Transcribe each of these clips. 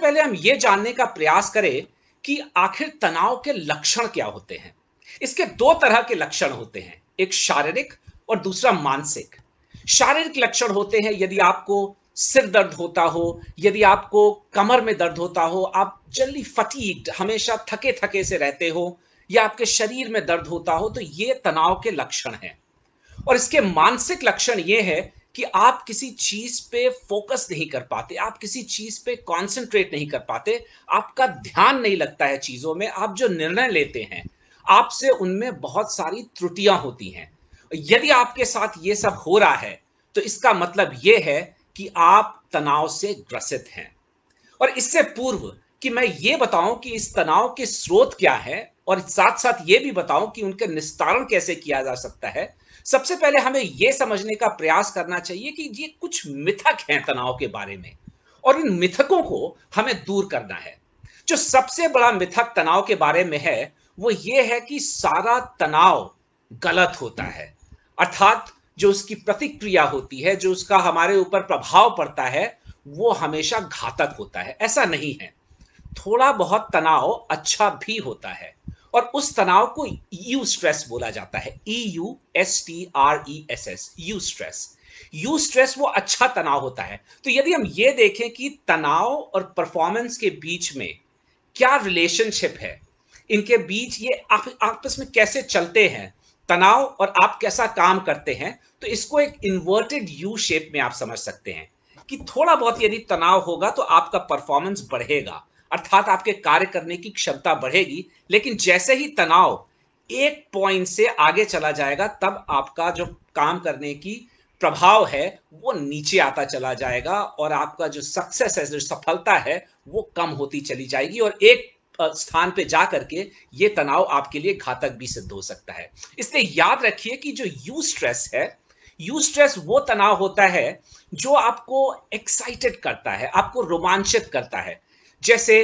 पहले हम ये जानने का प्रयास करें कि आखिर तनाव के लक्षण क्या होते हैं इसके दो तरह के लक्षण होते हैं एक शारीरिक और दूसरा मानसिक शारीरिक लक्षण होते हैं यदि आपको सिर दर्द होता हो यदि आपको कमर में दर्द होता हो आप जल्दी फटीक हमेशा थके थके से रहते हो या आपके शरीर में दर्द होता हो तो ये तनाव के लक्षण हैं और इसके मानसिक लक्षण ये है कि आप किसी चीज पे फोकस नहीं कर पाते आप किसी चीज पे कंसंट्रेट नहीं कर पाते आपका ध्यान नहीं लगता है चीजों में आप जो निर्णय लेते हैं आपसे उनमें बहुत सारी त्रुटियां होती हैं यदि आपके साथ ये सब हो रहा है तो इसका मतलब ये है कि आप तनाव से ग्रसित हैं और इससे पूर्व कि मैं ये बताऊं कि इस तनाव के स्रोत क्या है और साथ साथ ये भी बताऊं कि उनके निस्तारण कैसे किया जा सकता है सबसे पहले हमें यह समझने का प्रयास करना चाहिए कि ये कुछ मिथक हैं तनाव के बारे में और इन मिथकों को हमें दूर करना है जो सबसे बड़ा मिथक तनाव के बारे में है वो ये है कि सारा तनाव गलत होता है अर्थात जो उसकी प्रतिक्रिया होती है जो उसका हमारे ऊपर प्रभाव पड़ता है वो हमेशा घातक होता है ऐसा नहीं है थोड़ा बहुत तनाव अच्छा भी होता है और उस तनाव को यू e स्ट्रेस बोला जाता है E U S T R E S S eustress eustress वो अच्छा तनाव होता है तो यदि हम ये देखें कि तनाव और परफॉर्मेंस के बीच में क्या रिलेशनशिप है इनके बीच ये आपस में कैसे चलते हैं तनाव और आप कैसा काम करते हैं तो इसको एक इन्वर्टेड यू शेप में आप समझ सकते हैं कि थोड़ा बहुत यदि तनाव होगा तो आपका परफॉर्मेंस बढ़ेगा अर्थात आपके कार्य करने की क्षमता बढ़ेगी लेकिन जैसे ही तनाव एक पॉइंट से आगे चला जाएगा तब आपका जो काम करने की प्रभाव है वो नीचे आता चला जाएगा और आपका जो सक्सेस है जो सफलता है वो कम होती चली जाएगी और एक स्थान पे जा करके ये तनाव आपके लिए घातक भी सिद्ध हो सकता है इसलिए याद रखिए कि जो यू स्ट्रेस है यू स्ट्रेस वो तनाव होता है जो आपको एक्साइटेड करता है आपको रोमांचित करता है जैसे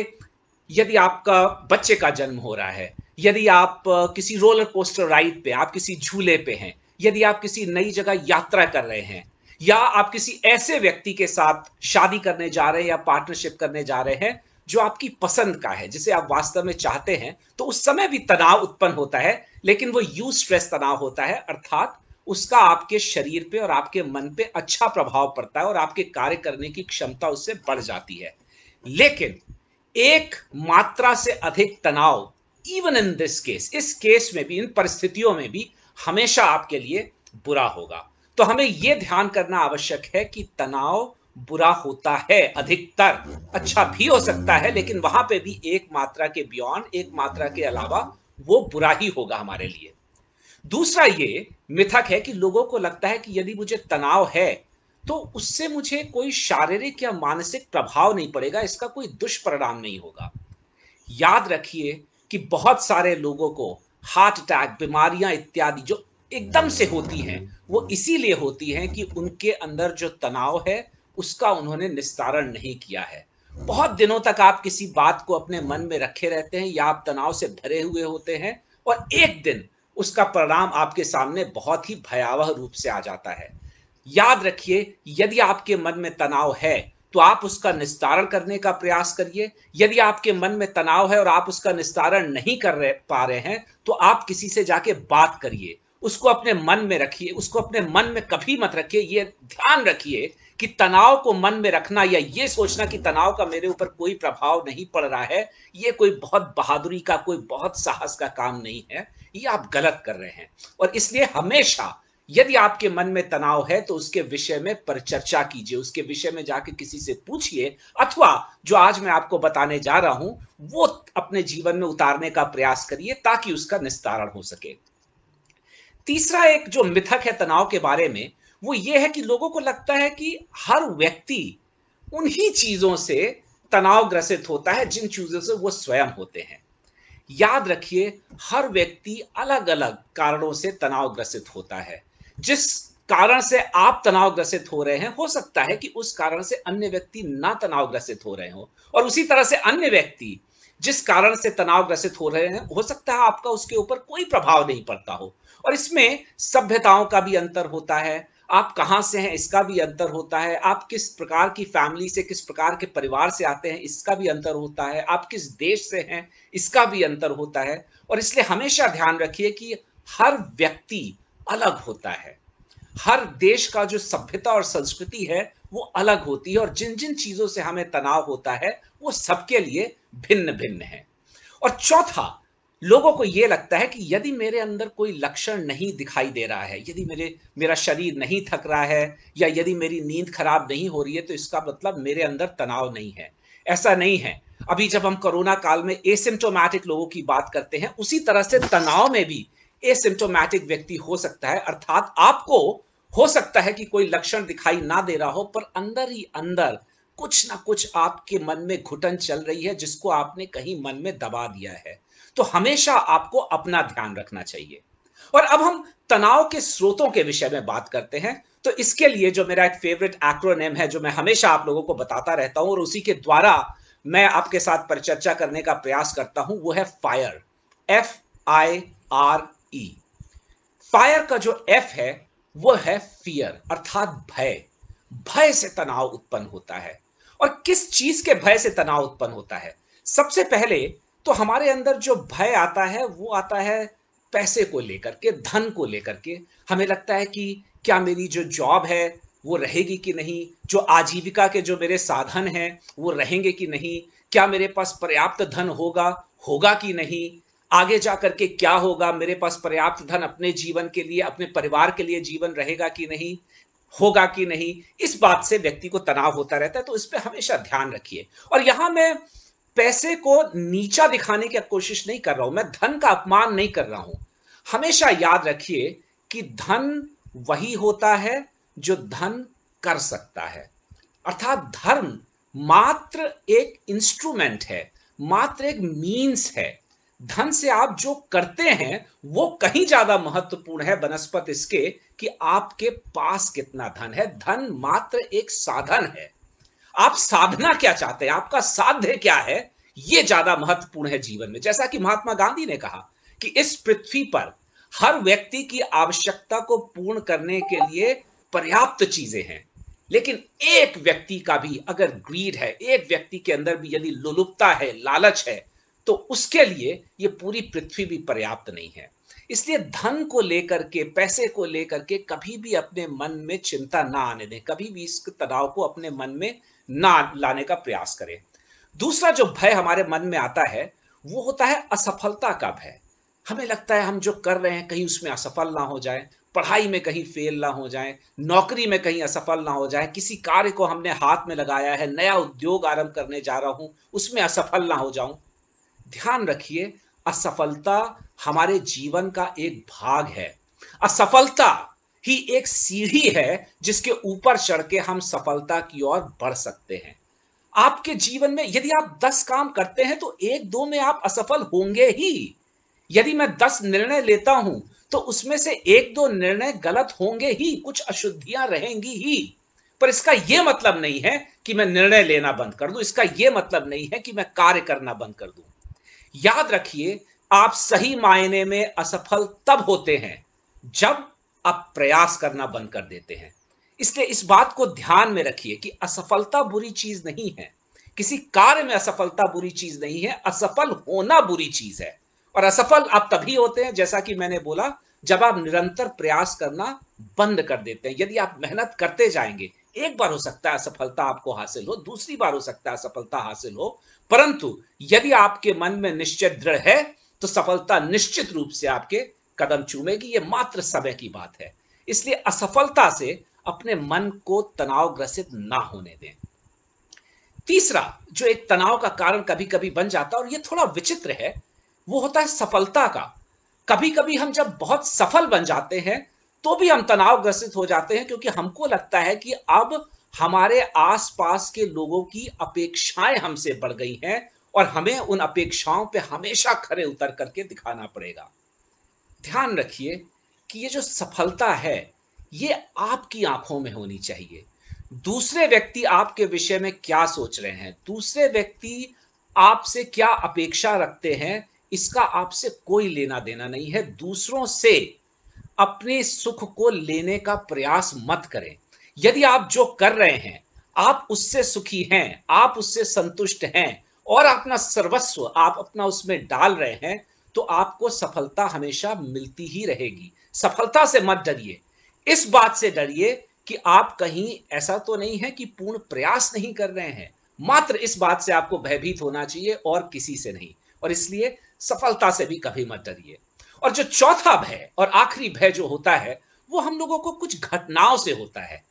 यदि आपका बच्चे का जन्म हो रहा है यदि आप किसी रोलर कोस्टर राइड पे आप किसी झूले पे हैं यदि आप किसी नई जगह यात्रा कर रहे हैं या आप किसी ऐसे व्यक्ति के साथ शादी करने जा रहे हैं या पार्टनरशिप करने जा रहे हैं जो आपकी पसंद का है जिसे आप वास्तव में चाहते हैं तो उस समय भी तनाव उत्पन्न होता है लेकिन वो यू स्ट्रेस तनाव होता है अर्थात उसका आपके शरीर पे और आपके मन पे अच्छा प्रभाव पड़ता है और आपके कार्य करने की क्षमता उससे बढ़ जाती है लेकिन एक मात्रा से अधिक तनाव इवन इन दिस केस इस केस में भी इन परिस्थितियों में भी हमेशा आपके लिए बुरा होगा तो हमें यह ध्यान करना आवश्यक है कि तनाव बुरा होता है अधिकतर अच्छा भी हो सकता है लेकिन वहां पे भी एक मात्रा के बियॉन्ड एक मात्रा के अलावा वो बुरा ही होगा हमारे लिए दूसरा ये मिथक है कि लोगों को लगता है कि यदि मुझे तनाव है तो उससे मुझे कोई शारीरिक या मानसिक प्रभाव नहीं पड़ेगा इसका कोई दुष्परिणाम नहीं होगा याद रखिए कि बहुत सारे लोगों को हार्ट अटैक बीमारियां इत्यादि जो एकदम से होती हैं वो इसीलिए होती हैं कि उनके अंदर जो तनाव है उसका उन्होंने निस्तारण नहीं किया है बहुत दिनों तक आप किसी बात को अपने मन में रखे रहते हैं या आप तनाव से भरे हुए होते हैं और एक दिन उसका परिणाम आपके सामने बहुत ही भयावह रूप से आ जाता है याद रखिए यदि आपके मन में तनाव है तो आप उसका निस्तारण करने का प्रयास करिए यदि आपके मन में तनाव है और आप उसका निस्तारण नहीं कर रहे पा रहे हैं तो आप किसी से जाके बात करिए उसको अपने मन में रखिए उसको अपने मन में कभी मत रखिए ये ध्यान रखिए कि तनाव को मन में रखना या ये सोचना कि तनाव का मेरे ऊपर कोई प्रभाव नहीं पड़ रहा है ये कोई बहुत बहादुरी का कोई बहुत साहस का काम नहीं है ये आप गलत कर रहे हैं और इसलिए हमेशा यदि आपके मन में तनाव है तो उसके विषय में परिचर्चा कीजिए उसके विषय में जाके किसी से पूछिए अथवा जो आज मैं आपको बताने जा रहा हूं वो अपने जीवन में उतारने का प्रयास करिए ताकि उसका निस्तारण हो सके तीसरा एक जो मिथक है तनाव के बारे में वो ये है कि लोगों को लगता है कि हर व्यक्ति उन्हीं चीजों से तनाव ग्रसित होता है जिन चीजों से वो स्वयं होते हैं याद रखिए हर व्यक्ति अलग अलग कारणों से तनाव ग्रसित होता है जिस कारण से आप तनाव ग्रसित हो रहे हैं हो सकता है कि उस कारण से अन्य व्यक्ति ना तनाव ग्रसित हो रहे हो और उसी तरह से अन्य व्यक्ति जिस कारण से तनाव ग्रसित हो रहे हैं हो सकता है आपका उसके ऊपर कोई प्रभाव नहीं पड़ता हो और इसमें सभ्यताओं का भी अंतर होता है आप कहाँ से हैं इसका भी अंतर होता है आप किस प्रकार की फैमिली से किस प्रकार के परिवार से आते हैं इसका भी अंतर होता है आप किस देश से हैं इसका भी अंतर होता है और इसलिए हमेशा ध्यान रखिए कि हर व्यक्ति अलग होता है हर देश का जो सभ्यता और संस्कृति है वो अलग होती है और जिन जिन चीजों से हमें तनाव होता है वो सबके लिए भिन्न भिन्न है और चौथा लोगों को यह लगता है कि यदि मेरे अंदर कोई लक्षण नहीं दिखाई दे रहा है यदि मेरे मेरा शरीर नहीं थक रहा है या यदि मेरी नींद खराब नहीं हो रही है तो इसका मतलब मेरे अंदर तनाव नहीं है ऐसा नहीं है अभी जब हम कोरोना काल में एसिम्टोमेटिक लोगों की बात करते हैं उसी तरह से तनाव में भी एसिम्टोमैटिक व्यक्ति हो सकता है अर्थात आपको हो सकता है कि कोई लक्षण दिखाई ना दे रहा हो पर अंदर ही अंदर कुछ ना कुछ आपके मन में घुटन चल रही है जिसको आपने कहीं मन में दबा दिया है तो हमेशा आपको अपना ध्यान रखना चाहिए और अब हम तनाव के स्रोतों के विषय में बात करते हैं तो इसके लिए जो मेरा एक फेवरेट एक्रोनेम है जो मैं हमेशा आप लोगों को बताता रहता हूं और उसी के द्वारा मैं आपके साथ परिचर्चा करने का प्रयास करता हूं वो है fire F I R E e. Fire का जो एफ है वह है फियर अर्थात भय भय से तनाव उत्पन्न होता है और किस चीज के भय से तनाव उत्पन्न होता है सबसे पहले तो हमारे अंदर जो भय आता है वो आता है पैसे को लेकर के धन को लेकर के हमें लगता है कि क्या मेरी जो जॉब है वो रहेगी कि नहीं जो आजीविका के जो मेरे साधन हैं वो रहेंगे कि नहीं क्या मेरे पास पर्याप्त धन होगा होगा कि नहीं आगे जा करके क्या होगा मेरे पास पर्याप्त धन अपने जीवन के लिए अपने परिवार के लिए जीवन रहेगा कि नहीं होगा कि नहीं इस बात से व्यक्ति को तनाव होता रहता है तो इस पर हमेशा ध्यान रखिए और यहां मैं पैसे को नीचा दिखाने की कोशिश नहीं कर रहा हूं मैं धन का अपमान नहीं कर रहा हूं हमेशा याद रखिए कि धन वही होता है जो धन कर सकता है अर्थात धर्म मात्र एक इंस्ट्रूमेंट है मात्र एक मीन्स है धन से आप जो करते हैं वो कहीं ज्यादा महत्वपूर्ण है बनस्पत इसके कि आपके पास कितना धन है धन मात्र एक साधन है आप साधना क्या चाहते हैं आपका साध्य क्या है ये ज्यादा महत्वपूर्ण है जीवन में जैसा कि महात्मा गांधी ने कहा कि इस पृथ्वी पर हर व्यक्ति की आवश्यकता को पूर्ण करने के लिए पर्याप्त चीजें हैं लेकिन एक व्यक्ति का भी अगर ग्रीड है एक व्यक्ति के अंदर भी यदि लुलुपता है लालच है तो उसके लिए ये पूरी पृथ्वी भी पर्याप्त नहीं है इसलिए धन को लेकर के पैसे को लेकर के कभी भी अपने मन में चिंता ना आने दें कभी भी इस तनाव को अपने मन में ना लाने का प्रयास करें दूसरा जो भय हमारे मन में आता है वो होता है असफलता का भय हमें लगता है हम जो कर रहे हैं कहीं उसमें असफल ना हो जाए पढ़ाई में कहीं फेल ना हो जाए नौकरी में कहीं असफल ना हो जाए किसी कार्य को हमने हाथ में लगाया है नया उद्योग आरंभ करने जा रहा हूं उसमें असफल ना हो जाऊं ध्यान रखिए असफलता हमारे जीवन का एक भाग है असफलता ही एक सीढ़ी है जिसके ऊपर चढ़ के हम सफलता की ओर बढ़ सकते हैं आपके जीवन में यदि आप दस काम करते हैं तो एक दो में आप असफल होंगे ही यदि मैं दस निर्णय लेता हूं तो उसमें से एक दो निर्णय गलत होंगे ही कुछ अशुद्धियां रहेंगी ही पर इसका यह मतलब नहीं है कि मैं निर्णय लेना बंद कर दूं इसका यह मतलब नहीं है कि मैं कार्य करना बंद कर दूं याद रखिए आप सही मायने में असफल तब होते हैं जब आप प्रयास करना बंद कर देते हैं इसलिए इस बात को ध्यान में रखिए कि असफलता बुरी चीज नहीं है किसी कार्य में असफलता बुरी चीज नहीं है असफल होना बुरी चीज है और असफल आप तभी होते हैं जैसा कि मैंने बोला जब आप निरंतर प्रयास करना बंद कर देते हैं यदि आप मेहनत करते जाएंगे एक बार हो सकता है असफलता आपको हासिल हो दूसरी बार हो सकता है असफलता हासिल हो परंतु यदि आपके मन में निश्चय दृढ़ है तो सफलता निश्चित रूप से आपके कदम चूमेगी ये मात्र समय की बात है इसलिए असफलता से अपने मन को तनाव ग्रसित ना होने दें तीसरा जो एक तनाव का कारण कभी कभी बन जाता है और ये थोड़ा विचित्र है वो होता है सफलता का कभी कभी हम जब बहुत सफल बन जाते हैं तो भी हम तनाव ग्रसित हो जाते हैं क्योंकि हमको लगता है कि अब हमारे आसपास के लोगों की अपेक्षाएं हमसे बढ़ गई हैं और हमें उन अपेक्षाओं पे हमेशा खड़े उतर करके दिखाना पड़ेगा ध्यान रखिए कि ये जो सफलता है ये आपकी आंखों में होनी चाहिए दूसरे व्यक्ति आपके विषय में क्या सोच रहे हैं दूसरे व्यक्ति आपसे क्या अपेक्षा रखते हैं इसका आपसे कोई लेना देना नहीं है दूसरों से अपने सुख को लेने का प्रयास मत करें यदि आप जो कर रहे हैं आप उससे सुखी हैं आप उससे संतुष्ट हैं और अपना सर्वस्व आप अपना उसमें डाल रहे हैं तो आपको सफलता हमेशा मिलती ही रहेगी सफलता से मत डरिए इस बात से डरिए कि आप कहीं ऐसा तो नहीं है कि पूर्ण प्रयास नहीं कर रहे हैं मात्र इस बात से आपको भयभीत होना चाहिए और किसी से नहीं और इसलिए सफलता से भी कभी मत डरिए और जो चौथा भय और आखिरी भय जो होता है वो हम लोगों को कुछ घटनाओं से होता है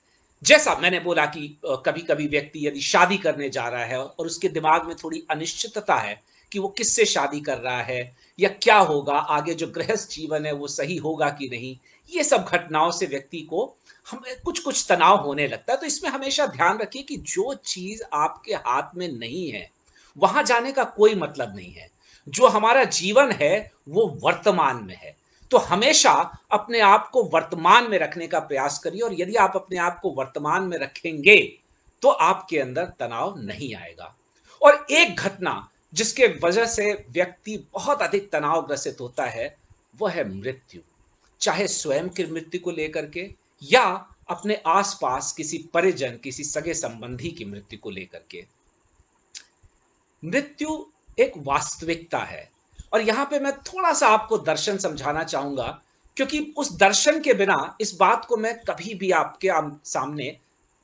जैसा मैंने बोला कि कभी कभी व्यक्ति यदि शादी करने जा रहा है और उसके दिमाग में थोड़ी अनिश्चितता है कि वो किससे शादी कर रहा है या क्या होगा आगे जो गृहस्थ जीवन है वो सही होगा कि नहीं ये सब घटनाओं से व्यक्ति को हम कुछ कुछ तनाव होने लगता है तो इसमें हमेशा ध्यान रखिए कि जो चीज आपके हाथ में नहीं है वहां जाने का कोई मतलब नहीं है जो हमारा जीवन है वो वर्तमान में है तो हमेशा अपने आप को वर्तमान में रखने का प्रयास करिए और यदि आप अपने आप को वर्तमान में रखेंगे तो आपके अंदर तनाव नहीं आएगा और एक घटना जिसके वजह से व्यक्ति बहुत अधिक तनाव ग्रसित होता है वह है मृत्यु चाहे स्वयं की मृत्यु को लेकर के या अपने आसपास किसी परिजन किसी सगे संबंधी की मृत्यु को लेकर के मृत्यु एक वास्तविकता है और यहाँ पे मैं थोड़ा सा आपको दर्शन समझाना चाहूंगा क्योंकि उस दर्शन के बिना इस बात को मैं कभी भी आपके सामने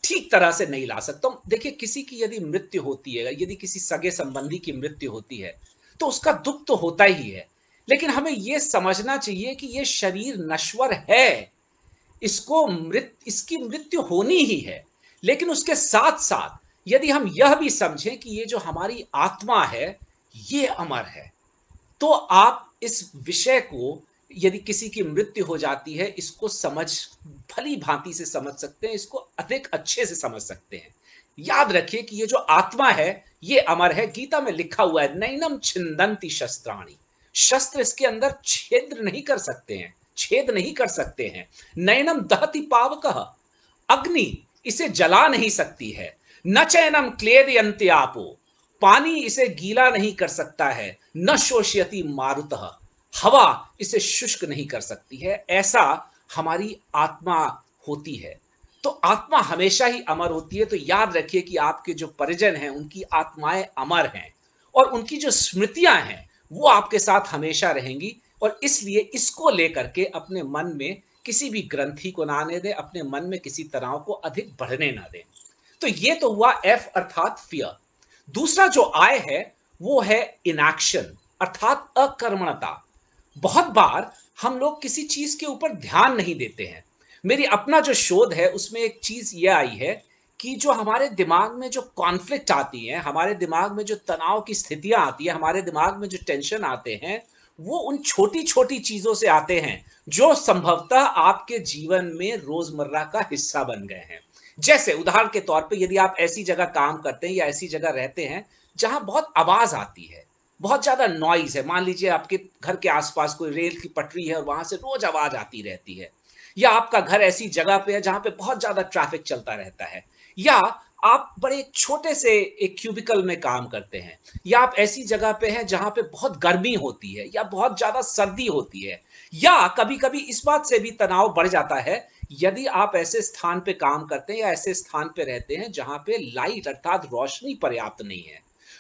ठीक तरह से नहीं ला सकता हूँ देखिए किसी की यदि मृत्यु होती है यदि किसी सगे संबंधी की मृत्यु होती है तो उसका दुख तो होता ही है लेकिन हमें यह समझना चाहिए कि यह शरीर नश्वर है इसको मृत इसकी मृत्यु होनी ही है लेकिन उसके साथ साथ यदि हम यह भी समझें कि ये जो हमारी आत्मा है ये अमर है तो आप इस विषय को यदि किसी की मृत्यु हो जाती है इसको समझ भली भांति से समझ सकते हैं इसको अधिक अच्छे से समझ सकते हैं याद रखिए कि ये जो आत्मा है ये अमर है गीता में लिखा हुआ है नैनम छिंदंती शस्त्राणी शस्त्र इसके अंदर छेद नहीं कर सकते हैं छेद नहीं कर सकते हैं नैनम दहति पाव अग्नि इसे जला नहीं सकती है न चैनम क्लेद आपो पानी इसे गीला नहीं कर सकता है न शोषयती मारुत हवा इसे शुष्क नहीं कर सकती है ऐसा हमारी आत्मा होती है तो आत्मा हमेशा ही अमर होती है तो याद रखिए कि आपके जो परिजन हैं उनकी आत्माएं अमर हैं और उनकी जो स्मृतियां हैं वो आपके साथ हमेशा रहेंगी और इसलिए इसको लेकर के अपने मन में किसी भी ग्रंथि को ना आने दें अपने मन में किसी तनाव को अधिक बढ़ने ना दें तो ये तो हुआ एफ अर्थात फियर दूसरा जो आय है वो है इनएक्शन अर्थात अकर्मणता बहुत बार हम लोग किसी चीज के ऊपर ध्यान नहीं देते हैं मेरी अपना जो शोध है उसमें एक चीज ये आई है कि जो हमारे दिमाग में जो कॉन्फ्लिक्ट आती है हमारे दिमाग में जो तनाव की स्थितियां आती है हमारे दिमाग में जो टेंशन आते हैं वो उन छोटी छोटी चीजों से आते हैं जो संभवतः आपके जीवन में रोजमर्रा का हिस्सा बन गए हैं जैसे उदाहरण के तौर पे यदि आप ऐसी जगह काम करते हैं या ऐसी जगह रहते हैं जहां बहुत आवाज आती है बहुत ज्यादा नॉइज है मान लीजिए आपके घर के आसपास कोई रेल की पटरी है और वहां से रोज आवाज आती रहती है या आपका घर ऐसी जगह पे है जहां पे बहुत ज्यादा ट्रैफिक चलता रहता है या आप बड़े छोटे से एक क्यूबिकल में काम करते हैं या आप ऐसी जगह पे हैं जहां पे बहुत गर्मी होती है या बहुत ज्यादा सर्दी होती है या कभी कभी इस बात से भी तनाव बढ़ जाता है यदि आप ऐसे स्थान पे काम करते हैं या ऐसे स्थान पे रहते हैं जहां पे लाइट अर्थात रोशनी पर्याप्त नहीं है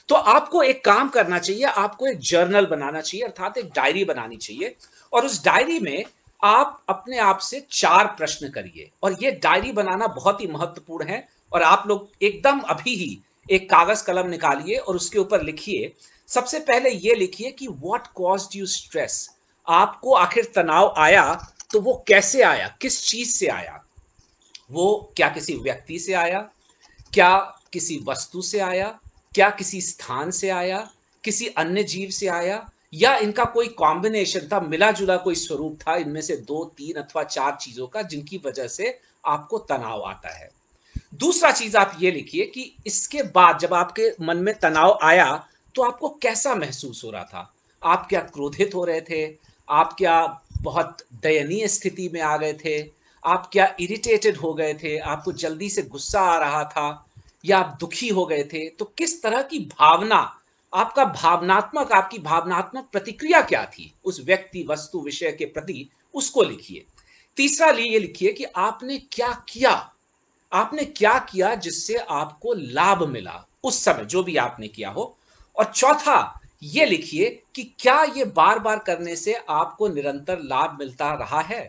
तो आपको एक काम करना चाहिए आपको एक जर्नल बनाना चाहिए अर्थात एक डायरी बनानी चाहिए और उस डायरी में आप अपने आप से चार प्रश्न करिए और ये डायरी बनाना बहुत ही महत्वपूर्ण है और आप लोग एकदम अभी ही एक कागज कलम निकालिए और उसके ऊपर लिखिए सबसे पहले ये लिखिए कि व्हाट कॉज यू स्ट्रेस आपको आखिर तनाव आया तो वो कैसे आया किस चीज से आया वो क्या किसी व्यक्ति से आया क्या किसी वस्तु से आया क्या किसी स्थान से आया किसी अन्य जीव से आया या इनका कोई कॉम्बिनेशन था मिला जुला कोई स्वरूप था इनमें से दो तीन अथवा चार चीजों का जिनकी वजह से आपको तनाव आता है दूसरा चीज आप ये लिखिए कि इसके बाद जब आपके मन में तनाव आया तो आपको कैसा महसूस हो रहा था आप क्या क्रोधित हो रहे थे आप क्या बहुत दयनीय स्थिति में आ गए थे आप क्या इरिटेटेड हो गए थे आपको जल्दी से गुस्सा आ रहा था या आप दुखी हो गए थे तो किस तरह की भावना आपका भावनात्मक आपकी भावनात्मक प्रतिक्रिया क्या थी उस व्यक्ति वस्तु विषय के प्रति उसको लिखिए तीसरा लिए ये लिखिए कि आपने क्या किया आपने क्या किया जिससे आपको लाभ मिला उस समय जो भी आपने किया हो और चौथा ये लिखिए कि क्या ये बार बार करने से आपको निरंतर लाभ मिलता रहा है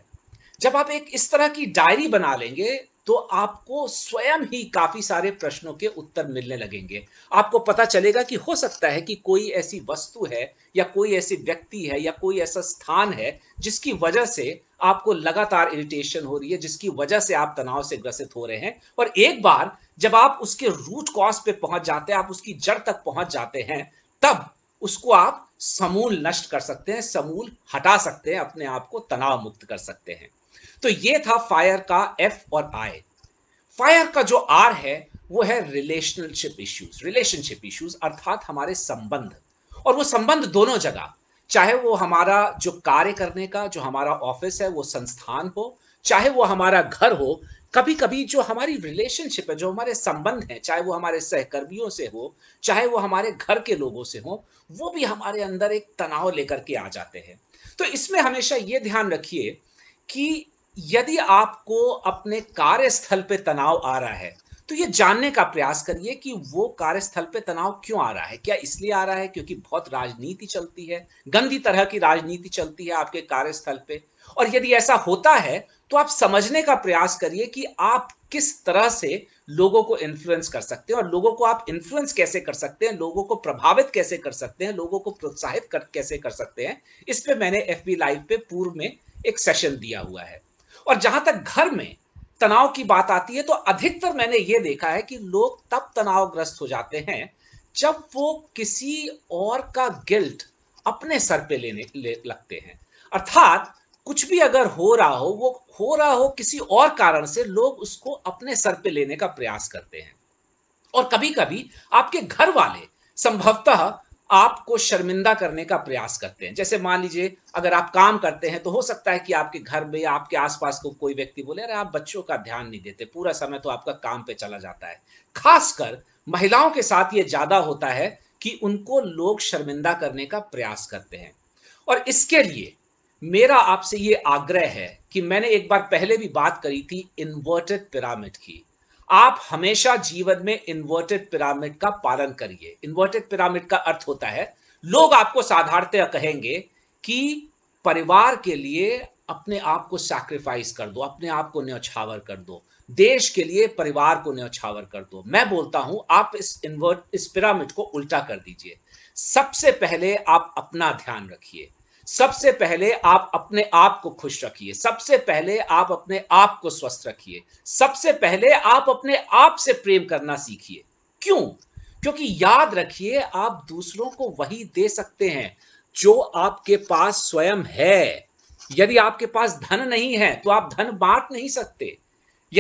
जब आप एक इस तरह की डायरी बना लेंगे तो आपको स्वयं ही काफी सारे प्रश्नों के उत्तर मिलने लगेंगे आपको पता चलेगा कि हो सकता है कि कोई ऐसी वस्तु है या कोई ऐसी व्यक्ति है या कोई ऐसा स्थान है जिसकी वजह से आपको लगातार इरिटेशन हो रही है जिसकी वजह से आप तनाव से ग्रसित हो रहे हैं और एक बार जब आप उसके रूट कॉज पे पहुंच जाते हैं आप उसकी जड़ तक पहुंच जाते हैं तब उसको आप समूल नष्ट कर सकते हैं समूल हटा सकते हैं अपने आप को तनाव मुक्त कर सकते हैं तो ये था फायर का एफ और आई फायर का जो आर है वो है रिलेशनशिप इश्यूज रिलेशनशिप इश्यूज अर्थात हमारे संबंध और वो संबंध दोनों जगह चाहे वो हमारा जो कार्य करने का जो हमारा ऑफिस है वो संस्थान हो चाहे वो हमारा घर हो कभी कभी जो हमारी रिलेशनशिप है जो हमारे संबंध है चाहे वो हमारे सहकर्मियों से हो चाहे वो हमारे घर के लोगों से हो वो भी हमारे अंदर एक तनाव लेकर के आ जाते हैं तो इसमें हमेशा ये ध्यान रखिए कि यदि आपको अपने कार्यस्थल पे तनाव आ रहा है तो ये जानने का प्रयास करिए कि वो कार्यस्थल पे तनाव क्यों आ रहा है क्या इसलिए आ रहा है क्योंकि बहुत राजनीति चलती है गंदी तरह की राजनीति चलती है आपके कार्यस्थल पे और यदि ऐसा होता है तो आप समझने का प्रयास करिए कि आप किस तरह से लोगों को इन्फ्लुएंस कर सकते हैं और लोगों को आप इन्फ्लुएंस कैसे कर सकते हैं लोगों को प्रभावित कैसे कर सकते हैं लोगों को प्रोत्साहित कर कैसे कर सकते हैं इस पर मैंने एफ लाइव पे पूर्व में एक सेशन दिया हुआ है और जहां तक घर में तनाव की बात आती है तो अधिकतर मैंने ये देखा है कि लोग तब तनावग्रस्त हो जाते हैं जब वो किसी और का गिल्ट अपने सर पे लेने ले लगते हैं अर्थात कुछ भी अगर हो रहा हो वो हो रहा हो किसी और कारण से लोग उसको अपने सर पे लेने का प्रयास करते हैं और कभी कभी आपके घर वाले संभवतः आपको शर्मिंदा करने का प्रयास करते हैं जैसे मान लीजिए अगर आप काम करते हैं तो हो सकता है कि आपके घर में या आपके आसपास को कोई व्यक्ति बोले अरे आप बच्चों का ध्यान नहीं देते पूरा समय तो आपका काम पे चला जाता है खासकर महिलाओं के साथ ये ज्यादा होता है कि उनको लोग शर्मिंदा करने का प्रयास करते हैं और इसके लिए मेरा आपसे ये आग्रह है कि मैंने एक बार पहले भी बात करी थी इन्वर्टेड पिरामिड की आप हमेशा जीवन में इन्वर्टेड पिरामिड का पालन करिए इन्वर्टेड पिरामिड का अर्थ होता है लोग आपको साधारणतः कहेंगे कि परिवार के लिए अपने आप को सैक्रिफाइस कर दो अपने आप को न्यौछावर कर दो देश के लिए परिवार को न्यौछावर कर दो मैं बोलता हूं आप इस इन्वर्ट इस पिरामिड को उल्टा कर दीजिए सबसे पहले आप अपना ध्यान रखिए सबसे पहले आप अपने आप को खुश रखिए सबसे पहले आप अपने आप को स्वस्थ रखिए सबसे पहले आप अपने आप से प्रेम करना सीखिए क्यों क्योंकि याद रखिए आप दूसरों को वही दे सकते हैं जो आपके पास स्वयं है यदि आपके पास धन नहीं है तो आप धन बांट नहीं सकते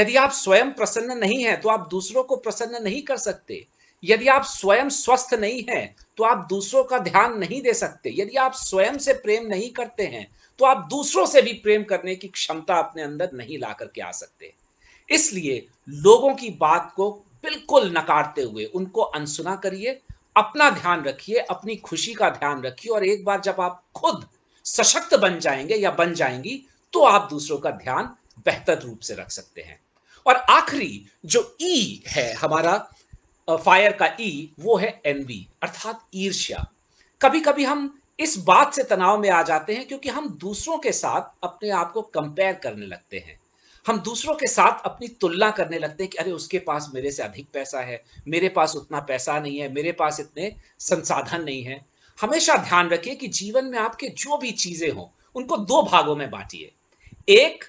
यदि आप स्वयं प्रसन्न नहीं है तो आप दूसरों को प्रसन्न नहीं कर सकते यदि आप स्वयं स्वस्थ नहीं हैं तो आप दूसरों का ध्यान नहीं दे सकते यदि आप स्वयं से प्रेम नहीं करते हैं तो आप दूसरों से भी प्रेम करने की क्षमता अपने अंदर नहीं ला करके आ सकते इसलिए लोगों की बात को बिल्कुल नकारते हुए उनको अनसुना करिए अपना ध्यान रखिए अपनी खुशी का ध्यान रखिए और एक बार जब आप खुद सशक्त बन जाएंगे या बन जाएंगी तो आप दूसरों का ध्यान बेहतर रूप से रख सकते हैं और आखिरी जो ई है हमारा फायर का ई e, वो है एनवी अर्थात ईर्ष्या कभी कभी हम इस बात से तनाव में आ जाते हैं क्योंकि हम दूसरों के साथ अपने आप को कंपेयर करने लगते हैं हम दूसरों के साथ अपनी तुलना करने लगते हैं कि अरे उसके पास मेरे से अधिक पैसा है मेरे पास उतना पैसा नहीं है मेरे पास इतने संसाधन नहीं है हमेशा ध्यान रखिए कि जीवन में आपके जो भी चीजें हों उनको दो भागों में बांटिए एक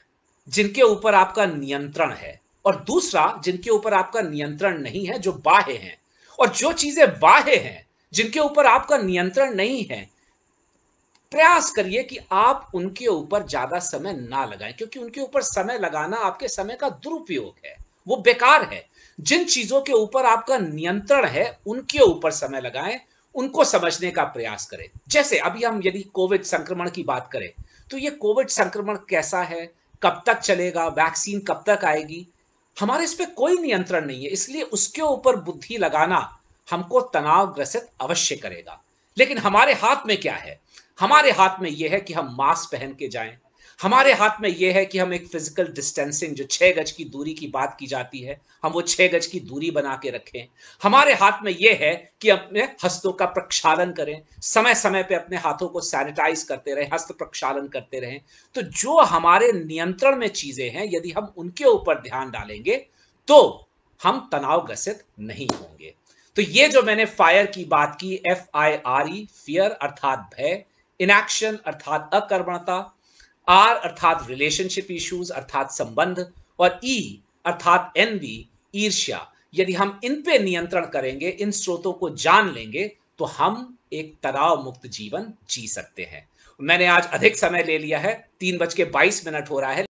जिनके ऊपर आपका नियंत्रण है और दूसरा जिनके ऊपर आपका नियंत्रण नहीं है जो बाह्य हैं और जो चीजें बाह्य हैं जिनके ऊपर आपका नियंत्रण नहीं है प्रयास करिए कि आप उनके ऊपर ज्यादा समय ना लगाएं क्योंकि उनके ऊपर समय लगाना आपके समय का दुरुपयोग है वो बेकार है जिन चीजों के ऊपर आपका नियंत्रण है उनके ऊपर समय लगाएं उनको समझने का प्रयास करें जैसे अभी हम यदि कोविड संक्रमण की बात करें तो ये कोविड संक्रमण कैसा है कब तक चलेगा वैक्सीन कब तक आएगी हमारे इस पर कोई नियंत्रण नहीं है इसलिए उसके ऊपर बुद्धि लगाना हमको तनाव ग्रसित अवश्य करेगा लेकिन हमारे हाथ में क्या है हमारे हाथ में यह है कि हम मास्क पहन के जाएं हमारे हाथ में यह है कि हम एक फिजिकल डिस्टेंसिंग जो छह गज की दूरी की बात की जाती है हम वो छह गज की दूरी बना के रखें हमारे हाथ में यह है कि अपने हस्तों का प्रक्षालन करें समय समय पे अपने हाथों को सैनिटाइज करते रहें हस्त प्रक्षालन करते रहें तो जो हमारे नियंत्रण में चीज़ें हैं यदि हम उनके ऊपर ध्यान डालेंगे तो हम तनाव ग्रसित नहीं होंगे तो ये जो मैंने फायर की बात की F I R E fear अर्थात भय इनएक्शन अर्थात अकर्मणता आर अर्थात रिलेशनशिप इश्यूज अर्थात संबंध और ई e अर्थात एनवी ईर्ष्या यदि हम इन पे नियंत्रण करेंगे इन स्रोतों को जान लेंगे तो हम एक तनाव मुक्त जीवन जी सकते हैं मैंने आज अधिक समय ले लिया है तीन बज के बाईस मिनट हो रहा है